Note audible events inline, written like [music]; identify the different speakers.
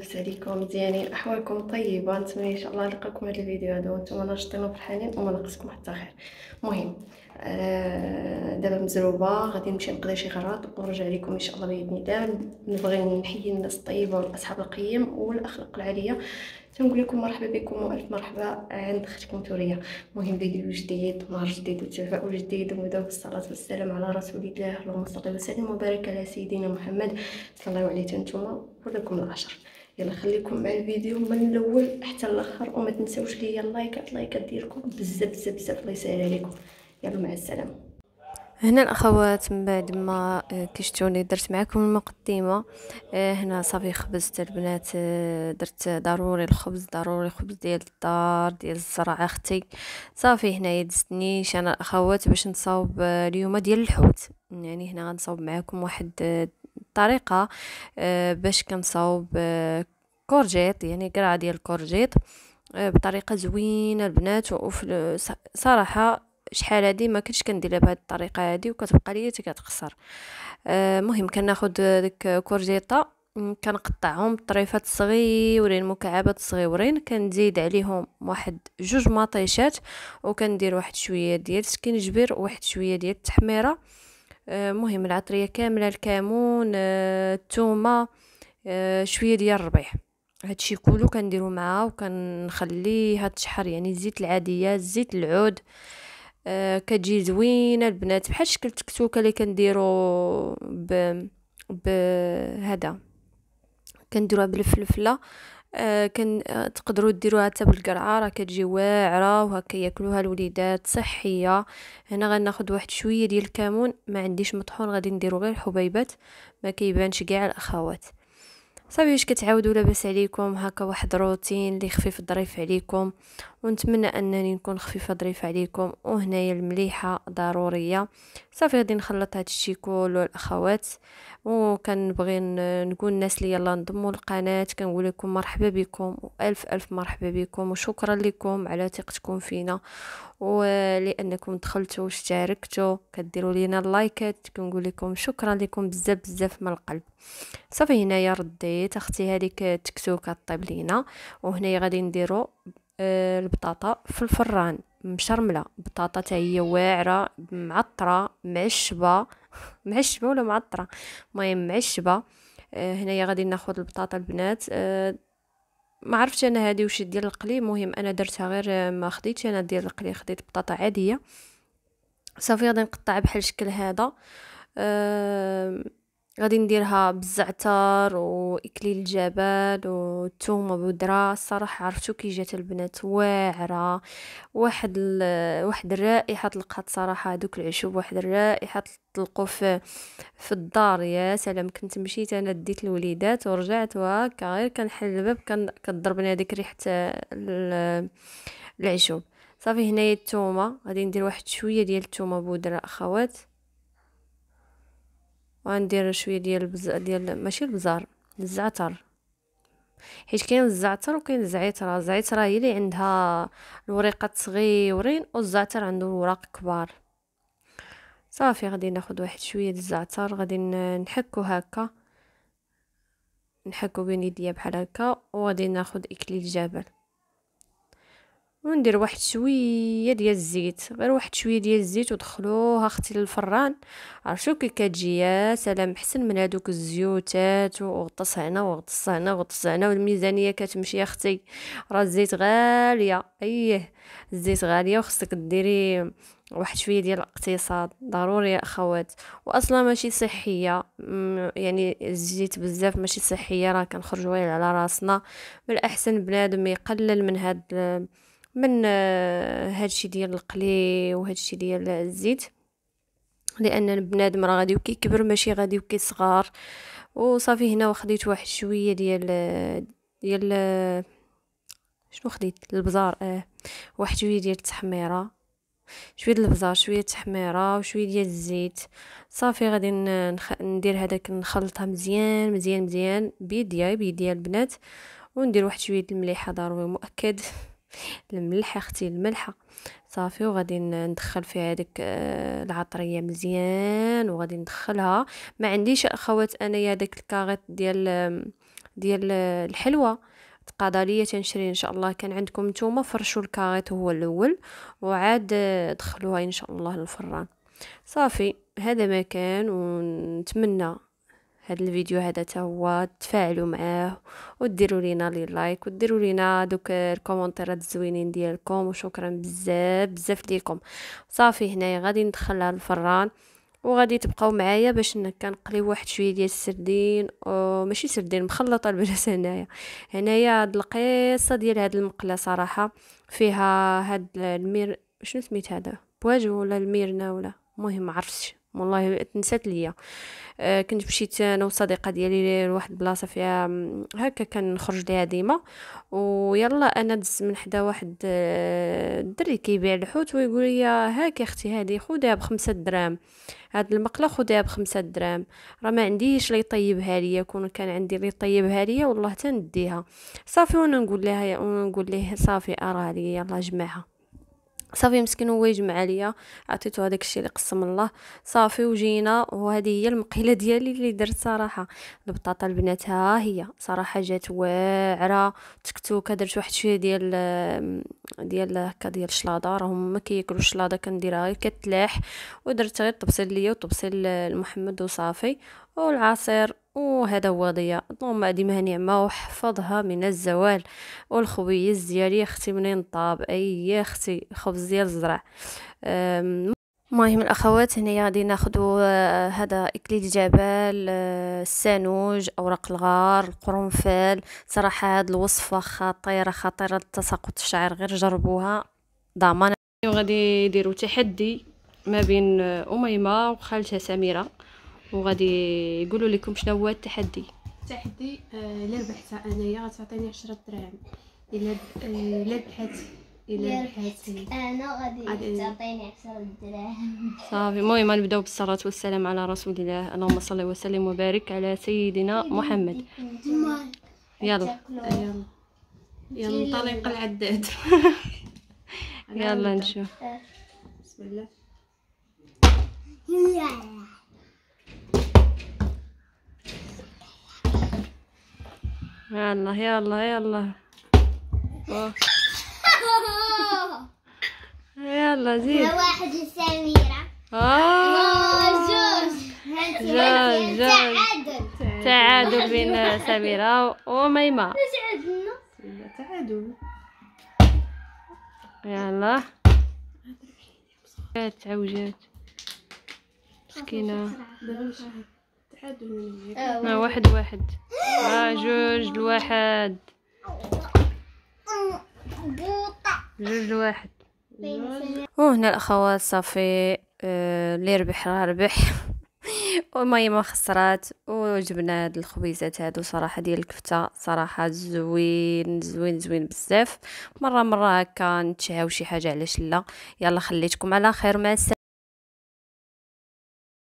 Speaker 1: لاباس عليكم مزيانين احوالكم طيبه نتمنى ان شاء الله نلقاكم هذا الفيديو هذا وانتم ناشطين وفرحانين وما ناقصكم حتى خير المهم آه دابا مزروبه غادي نمشي نقضي شي غراض ونرجع لكم ان شاء الله باذن الله نبغي نحيي الناس الطيبه والاصحاب القيم والاخلاق العاليه تنقول لكم مرحبا بكم والف مرحبا عند اختكم توريه المهم فيديو جديد نهار جديد وتفاؤل جديد ومدام الصلاه والسلام على رسول الله اللهم صل وسلم وبارك على سيدنا محمد صلى الله عليه وسلم ولكم العشر يلا خليكم مع الفيديو من الاول حتى الاخر وما تنساوش ليا اللايكات لايكات ديالكم بزاف بزاف بزاف الله يسهل عليكم يلا مع السلامه هنا الاخوات من بعد ما آه، كشتوني درت معكم المقدمه آه، هنا صافي خبزت البنات آه، درت ضروري الخبز ضروري الخبز ديال الدار ديال الزرعه اختي صافي هنايا دزت انا الاخوات باش نصاوب اليوم ديال الحوت يعني هنا غنصاوب معكم واحد الطريقه آه، باش كنصاوب آه، كورجيت يعني قرعه ديال الكورجيت آه، بطريقه زوينه البنات صراحه شحال هادي ما كنتش كنديرها بهاد الطريقه هادي وكتبقى لي حتى كتخسر المهم كناخذ ديك كورجيطه كنقطعهم طريفات صغيورين مكعبات صغيورين كنزيد عليهم واحد جوج مطيشات وكندير واحد شويه ديال سكينجبير وواحد شويه ديال التحميره آه، مهم العطريه كامله الكمون آه، الثومه آه، شويه ديال الربيع هادشي كله كنديرو معاه وكنخليها تشحر يعني الزيت العاديه الزيت العود كتجي زوينه البنات بحال شكل التكتوكه اللي كنديرو ب بهذا كنديروها بالفلفله آه، كان آه، تقدروا ديروها حتى بالقرعه راه كتجي واعره وهكا ياكلوها الوليدات صحيه هنا غناخذ واحد شويه ديال الكمون ما عنديش مطحون غادي نديرو غير الحبيبات ما كيبانش كاع الاخوات صافي واش كتعاودوا لاباس عليكم هكا واحد روتين اللي خفيف ظريف عليكم ونتمنى انني نكون خفيفه ظريفه عليكم وهنايا المليحه ضروريه صافي غادي نخلط هذا الشيء كله الاخوات وكنبغي نقول الناس اللي يلا نضموا القناه كنقول لكم مرحبا بكم والف الف مرحبا بكم وشكرا لكم على ثقتكم فينا ولانكم دخلتوا واشتركتوا كديروا لينا اللايكات كنقول لكم شكرا لكم بزاف بزاف من القلب صافي هنايا رديت اختي هذيك التكتوكه طيب لينا وهنايا غادي نديروا آه، البطاطا في الفران مشرمله بطاطا حتى هي واعره معطره معشبه [laughs] معشبه ولا معطره المهم معشبه آه، هنايا غادي ناخذ البطاطا البنات آه، ما عرفتش انا هذه واش ديال القلي مهم انا درتها غير ما خديتش انا ديال القلي خديت بطاطا عاديه صافي غادي نقطع بحال الشكل هذا أه غادي نديرها بالزعتر واكلي الجبل والثوم بودره الصراحه عرفتو كي جات البنات واعره واحد ال... واحد الرائحه طلقات صراحه دوك العشوب واحد الرائحه طلقو في في الدار يا سلام كنت مشيت انا ديت الوليدات ورجعت وهكا غير كنحل الباب كان كضربني هذيك ريحه ال... العشوب صافي هنايا الثومه غادي ندير واحد شويه ديال الثومه بودره اخوات وغندير شويه ديال بز... ديال ماشي البزار الزعتر حيت كاين الزعتر وكاين الزعتره الزعتره هي اللي عندها الوريقات صغيورين والزعتر عنده الوراق كبار صافي غادي ناخد واحد شويه الزعتر غادي نحكو هكا نحكو بين يديا بحال هكا وغادي ناخد اكليل جبل وندير واحد شويه ديال الزيت غير واحد شويه ديال الزيت ودخلوها اختي للفران عرفتو كي كتجي يا سلام حسن من هادوك الزيوتات وغطس هنا وغطس هنا وغطس هنا والميزانيه كتمشي يا اختي راه الزيت غاليه ايه الزيت غاليه وخصك ديري واحد شويه ديال الاقتصاد ضروري يا اخوات واصلا ماشي صحيه يعني الزيت بزاف ماشي صحيه راه كنخرجوا على راسنا من الاحسن بنادم يقلل من هاد من آه، هادشي ديال القلي وهادشي ديال الزيت لان بنادم راه غادي كيكبر ماشي غادي كيصغر وصافي هنا وخديت واحد شويه ديال آه، ديال آه، شنو خديت البزار اه واحد شويه ديال التحميره شويه ديال البزار شويه التحميره وشويه ديال الزيت صافي غادي نخ... ندير هذاك نخلطها مزيان مزيان مزيان بيديا بيديا البنات وندير واحد شويه المليحه ضروري مؤكد [laughs] الملح اختي الملحه صافي وغادي ندخل فيها هذيك آه، العطريه مزيان وغادي ندخلها ما عنديش اخوات انايا داك الكاغيط ديال ديال آه، الحلوه تقاضى ليا تنشري ان شاء الله كان عندكم نتوما فرشوا الكاغيط هو الاول وعاد آه، دخلوها ان شاء الله للفران صافي هذا ما كان ونتمنى هذا الفيديو هذا حتى هو تفاعلوا معاه وديروا لينا لي لايك وديروا لينا دوك الكومونتيرات الزوينين ديالكم وشكرا بزاف بزاف ليكم صافي هنايا غادي ندخلها الفران وغادي تبقاو معايا باش كنقلي واحد شويه ديال السردين ماشي سردين مخلطه البنات هنايا هنايا هاد القصه ديال هاد المقله صراحه فيها هاد المير شنو سميت هذا بواجو ولا الميرنا ولا المهم عرفتش والله تنسات ليا آه، كنت مشيت انا وصديقه ديالي لواحد البلاصه فيها هكا كنخرج ليها ديما ويلا انا دز من حدا واحد الدري آه، كيبيع الحوت ويقول لي هاك اختي هذه خديها بخمسة دراهم هاد المقله خديها بخمسة دراهم راه ما عنديش اللي يطيبها ليا كون كان عندي اللي يطيبها ليا والله تنديها صافي وانا نقول لها نقول ليه صافي اراه ليا يلا جمعها صافي مسكين هو يجمع عليا عطيتو هذاك الشيء اللي قسم الله صافي وجينا وهذه هي المقيله ديالي اللي درت صراحه البطاطا البنات ها هي صراحه جات واعره تكتوكه درت واحد شويه ديال ديال هكا ديال الشلاضه راهم ما كياكلوش الشلاضه كنديرها غير كتلاح ودرت غير طبسيل ليا وطبسيل لمحمد وصافي والعصير وهذا هو ضياء اللهم هذه نعمة وحفظها من الزوال والخبيز ديالي اختي منين طاب اي يا اختي خبز ديال الزرع المهم الاخوات هنايا غادي ناخذ آه، هذا اكليل الجبال آه، السانوج اوراق الغار القرنفل صراحه هاد الوصفه خطيره خطيره للتساقط الشعر غير جربوها ضمان وغادي يديروا تحدي ما بين آه، اميمه وخالتها سميره وغادي يقولوا لكم شنو هو التحدي التحدي آه، اللي ربحتها انايا غتعطيني 10 دراهم الا آه، الا ربحت الا ربحت انا غادي تعطيني 10 دراهم صافي المهم نبداو بالصلاه والسلام على رسول الله اللهم صل وسلم وبارك على سيدنا محمد [laughs] آه، يلا يلا [laughs] يلا طليق العداد
Speaker 2: يلا نشوف
Speaker 1: بسم الله يلا يلا يلا أوه. [laughs] يلا زيد واحد سميرة جوج جوج تعادل بين سميرة وميمة تعادل يلا تعوجات مسكينة آه, آه، واحد واحد آه جوج لواحد جوج لواحد وهنا الاخوات صافي آه، اللي ربح راه ربح [laughs] وماي ما خسرات وجبنا هاد الخبيزات هادو صراحه ديال الكفته صراحه زوين زوين زوين بزاف مره مره هكا نتشاو شي حاجه علاش لا يلا خليتكم على خير مع السلامه